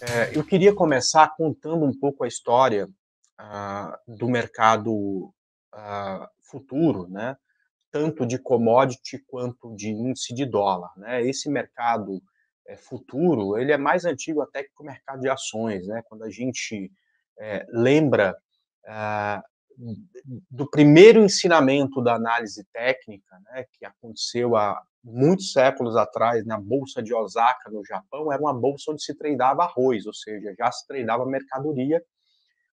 É, eu queria começar contando um pouco a história ah, do mercado ah, futuro, né? tanto de commodity quanto de índice de dólar. Né? Esse mercado é, futuro ele é mais antigo até que o mercado de ações. Né? Quando a gente é, lembra ah, do primeiro ensinamento da análise técnica, né, que aconteceu há muitos séculos atrás, na né, Bolsa de Osaka, no Japão, era uma bolsa onde se treinava arroz, ou seja, já se treinava mercadoria,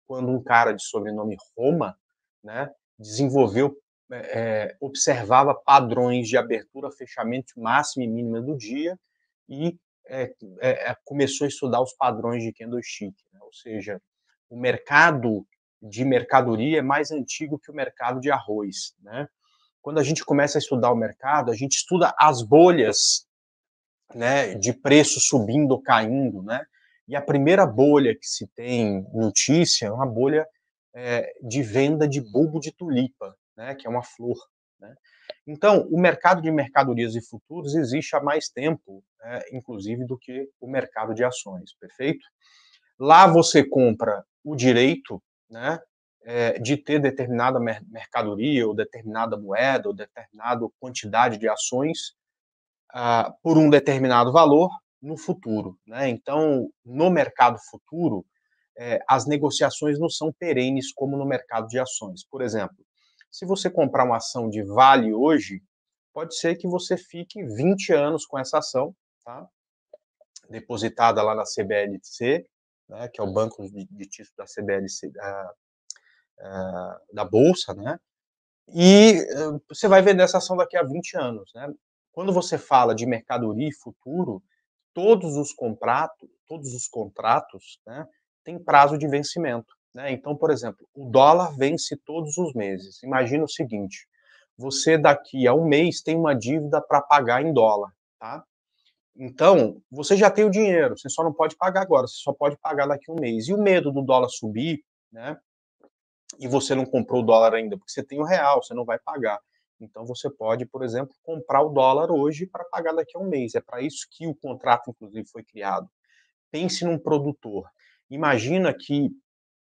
quando um cara de sobrenome Roma né, desenvolveu, é, é observava padrões de abertura, fechamento máximo e mínimo do dia e é, é, é, começou a estudar os padrões de candlestick. Né? Ou seja, o mercado de mercadoria é mais antigo que o mercado de arroz, né? quando a gente começa a estudar o mercado, a gente estuda as bolhas né, de preço subindo ou caindo, né? E a primeira bolha que se tem notícia é uma bolha é, de venda de uhum. bulbo de tulipa, né, que é uma flor. Né? Então, o mercado de mercadorias e futuros existe há mais tempo, né, inclusive, do que o mercado de ações, perfeito? Lá você compra o direito né, é, de ter determinada mercadoria ou determinada moeda ou determinada quantidade de ações ah, por um determinado valor no futuro. Né? Então, no mercado futuro, é, as negociações não são perenes como no mercado de ações. Por exemplo, se você comprar uma ação de Vale hoje, pode ser que você fique 20 anos com essa ação, tá? depositada lá na CBLC, né, que é o banco de, de títulos da CBLC, da eh, da bolsa, né? E eh, você vai vender essa ação daqui a 20 anos, né? Quando você fala de mercadoria e futuro, todos os contratos, todos os contratos, né, tem prazo de vencimento, né? Então, por exemplo, o dólar vence todos os meses. Imagina o seguinte: você daqui a um mês tem uma dívida para pagar em dólar, tá? Então, você já tem o dinheiro, você só não pode pagar agora, você só pode pagar daqui a um mês. E o medo do dólar subir, né? e você não comprou o dólar ainda, porque você tem o real, você não vai pagar. Então você pode, por exemplo, comprar o dólar hoje para pagar daqui a um mês. É para isso que o contrato, inclusive, foi criado. Pense num produtor. Imagina que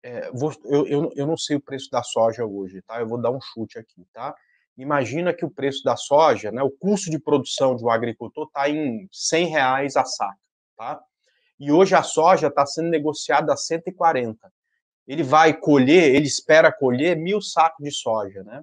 é, eh, vou, eu, eu, eu não sei o preço da soja hoje, tá? Eu vou dar um chute aqui, tá? Imagina que o preço da soja, né, o custo de produção de um agricultor está em 100 reais a saca, tá? E hoje a soja está sendo negociada a 140 ele vai colher, ele espera colher mil sacos de soja, né?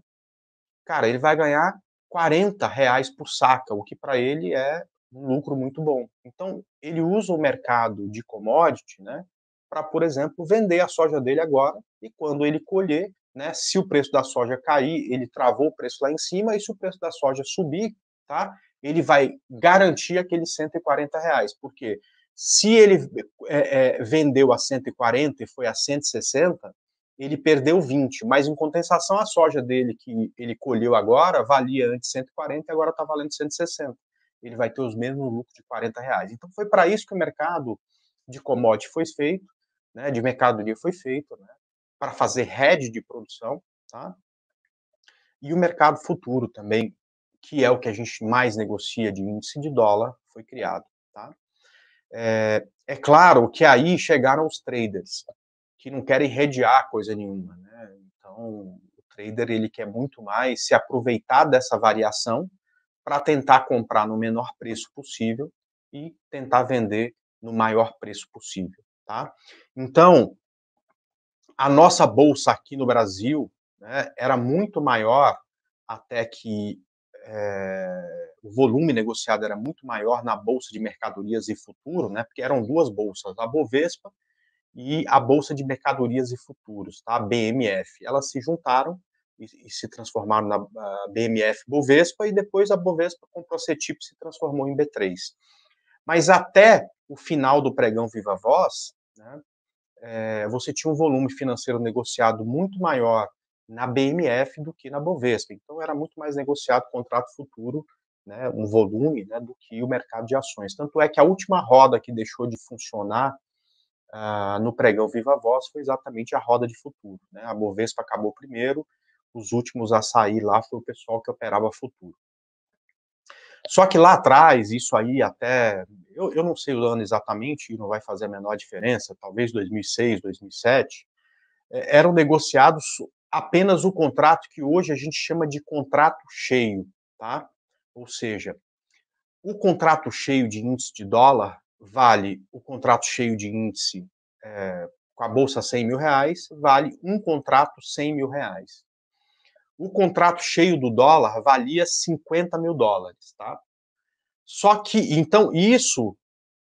Cara, ele vai ganhar 40 reais por saca, o que para ele é um lucro muito bom. Então, ele usa o mercado de commodity, né? Para, por exemplo, vender a soja dele agora e quando ele colher, né? Se o preço da soja cair, ele travou o preço lá em cima e se o preço da soja subir, tá? Ele vai garantir aqueles 140 reais. Por quê? Se ele é, é, vendeu a 140 e foi a 160, ele perdeu 20, mas em compensação a soja dele que ele colheu agora valia antes 140 e agora está valendo 160. Ele vai ter os mesmos lucros de 40 reais. Então foi para isso que o mercado de commodity foi feito, né, de mercadoria foi feito, né, para fazer hedge de produção, tá? E o mercado futuro também, que é o que a gente mais negocia de índice de dólar, foi criado, tá? É, é claro que aí chegaram os traders, que não querem redear coisa nenhuma. Né? Então, o trader ele quer muito mais se aproveitar dessa variação para tentar comprar no menor preço possível e tentar vender no maior preço possível. Tá? Então, a nossa bolsa aqui no Brasil né, era muito maior até que é, o volume negociado era muito maior na bolsa de mercadorias e futuro, né? Porque eram duas bolsas, a Bovespa e a bolsa de mercadorias e futuros, tá? A BMF. Elas se juntaram e, e se transformaram na BMF Bovespa e depois a Bovespa comprou a CETIP e se transformou em B3. Mas até o final do pregão Viva Voz, né? É, você tinha um volume financeiro negociado muito maior na BMF do que na Bovespa. Então era muito mais negociado contrato futuro, né, um volume, né, do que o mercado de ações. Tanto é que a última roda que deixou de funcionar uh, no pregão Viva Voz foi exatamente a roda de futuro. Né? A Bovespa acabou primeiro, os últimos a sair lá foi o pessoal que operava futuro. Só que lá atrás, isso aí até, eu, eu não sei o ano exatamente, não vai fazer a menor diferença, talvez 2006, 2007, é, eram negociados apenas o contrato que hoje a gente chama de contrato cheio, tá? Ou seja, o contrato cheio de índice de dólar vale o contrato cheio de índice é, com a bolsa 100 mil reais, vale um contrato 100 mil reais. O contrato cheio do dólar valia 50 mil dólares, tá? Só que, então, isso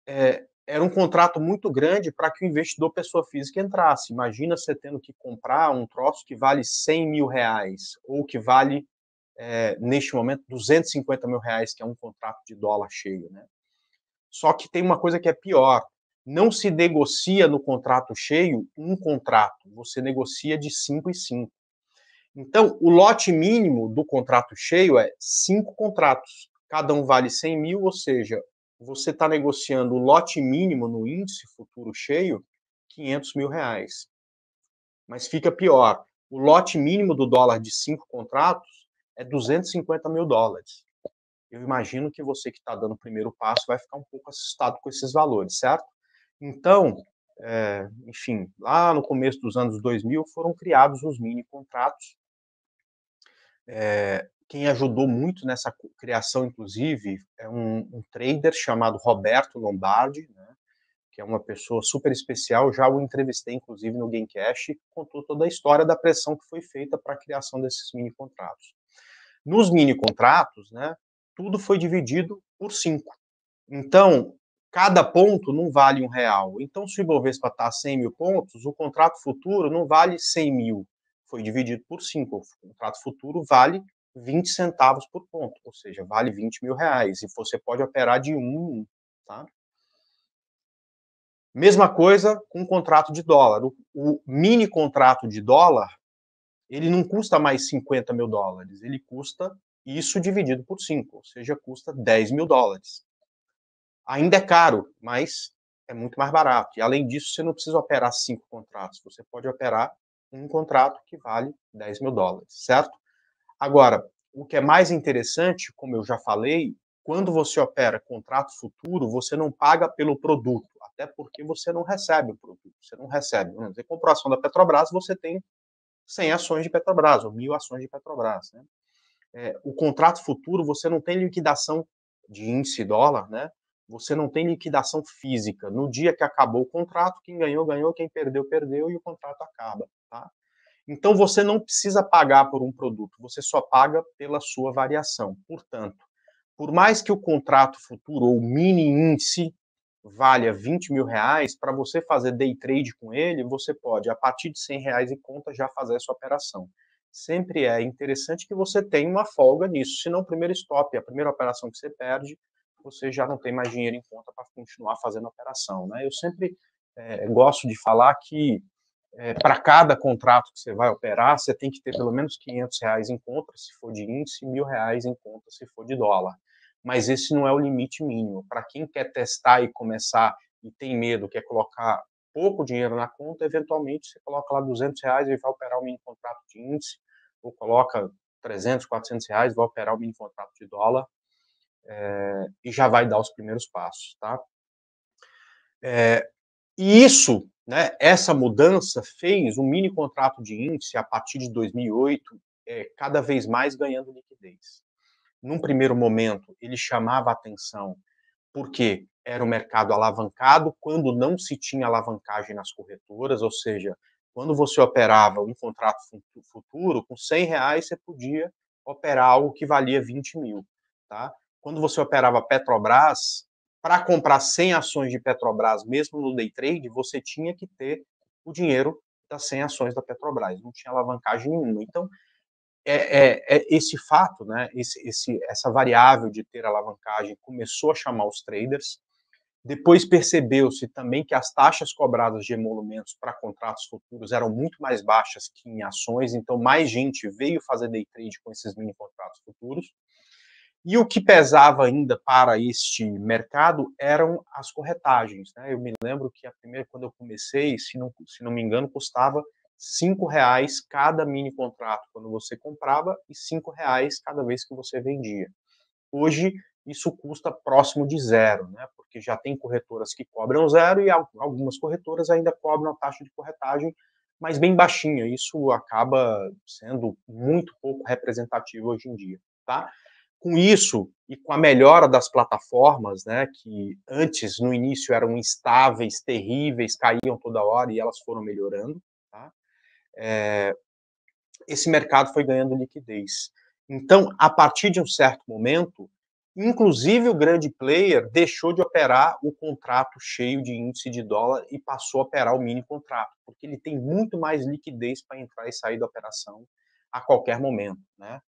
é, era um contrato muito grande para que o investidor pessoa física entrasse. Imagina você tendo que comprar um troço que vale 100 mil reais ou que vale, é, neste momento, 250 mil reais, que é um contrato de dólar cheio. Né? Só que tem uma coisa que é pior. Não se negocia no contrato cheio um contrato, você negocia de 5 e 5. Então, o lote mínimo do contrato cheio é cinco contratos, cada um vale 100 mil, ou seja, você está negociando o lote mínimo no índice futuro cheio, 500 mil reais. Mas fica pior, o lote mínimo do dólar de cinco contratos é 250 mil dólares. Eu imagino que você que está dando o primeiro passo vai ficar um pouco assustado com esses valores, certo? Então, é, enfim, lá no começo dos anos 2000 foram criados os mini contratos é, quem ajudou muito nessa criação, inclusive, é um, um trader chamado Roberto Lombardi, né, que é uma pessoa super especial. Já o entrevistei, inclusive, no Gamecast, contou toda a história da pressão que foi feita para a criação desses mini contratos. Nos mini contratos, né, tudo foi dividido por cinco. Então, cada ponto não vale um real. Então, se o Ibovespa está a 100 mil pontos, o contrato futuro não vale 100 mil, foi dividido por 5. O contrato futuro vale 20 centavos por ponto, ou seja, vale 20 mil reais. E você pode operar de um em um, tá? Mesma coisa com o contrato de dólar. O, o mini contrato de dólar, ele não custa mais 50 mil dólares, ele custa isso dividido por 5, ou seja, custa 10 mil dólares. Ainda é caro, mas é muito mais barato. E além disso, você não precisa operar cinco contratos, você pode operar um contrato que vale 10 mil dólares, certo? Agora, o que é mais interessante, como eu já falei, quando você opera contrato futuro, você não paga pelo produto, até porque você não recebe o produto, você não recebe. Vamos dizer, ação da Petrobras, você tem 100 ações de Petrobras, ou mil ações de Petrobras. Né? É, o contrato futuro, você não tem liquidação de índice dólar, né? você não tem liquidação física. No dia que acabou o contrato, quem ganhou, ganhou, quem perdeu, perdeu, e o contrato acaba. Tá? Então você não precisa pagar por um produto, você só paga pela sua variação. Portanto, por mais que o contrato futuro ou mini índice valha 20 mil reais, para você fazer day trade com ele, você pode, a partir de 100 reais em conta, já fazer essa operação. Sempre é interessante que você tenha uma folga nisso, senão o primeiro stop, a primeira operação que você perde, você já não tem mais dinheiro em conta para continuar fazendo a operação. Né? Eu sempre é, gosto de falar que é, eh, para cada contrato que você vai operar, você tem que ter pelo menos 500 reais em conta, se for de índice, mil reais em conta, se for de dólar. Mas esse não é o limite mínimo. Para quem quer testar e começar e tem medo, quer colocar pouco dinheiro na conta, eventualmente você coloca lá 200 reais e vai operar o mini contrato de índice, ou coloca 300, 400 reais, vai operar o mini contrato de dólar é, e já vai dar os primeiros passos, tá? É, e isso né? Essa mudança fez um mini contrato de índice a partir de 2008 é, cada vez mais ganhando liquidez. Num primeiro momento, ele chamava atenção porque era um mercado alavancado quando não se tinha alavancagem nas corretoras, ou seja, quando você operava um contrato futuro, com 100 reais você podia operar algo que valia 20 mil. Tá? Quando você operava Petrobras, para comprar 100 ações de Petrobras, mesmo no day trade, você tinha que ter o dinheiro das 100 ações da Petrobras, não tinha alavancagem nenhuma. Então, é, é, é esse fato, né, esse, esse, essa variável de ter alavancagem começou a chamar os traders. Depois percebeu-se também que as taxas cobradas de emolumentos para contratos futuros eram muito mais baixas que em ações, então mais gente veio fazer day trade com esses mini contratos futuros. E o que pesava ainda para este mercado eram as corretagens. Né? Eu me lembro que a primeira, quando eu comecei, se não, se não me engano, custava cinco reais cada mini contrato quando você comprava e cinco reais cada vez que você vendia. Hoje isso custa próximo de zero, né? Porque já tem corretoras que cobram zero e algumas corretoras ainda cobram a taxa de corretagem, mas bem baixinha. Isso acaba sendo muito pouco representativo hoje em dia, tá? Com isso e com a melhora das plataformas, né, que antes no início eram instáveis, terríveis, caíam toda hora e elas foram melhorando, tá? é, esse mercado foi ganhando liquidez. Então, a partir de um certo momento, Inclusive, o grande player deixou de operar o contrato cheio de índice de dólar e passou a operar o mini contrato, porque ele tem muito mais liquidez para entrar e sair da operação a qualquer momento. Né?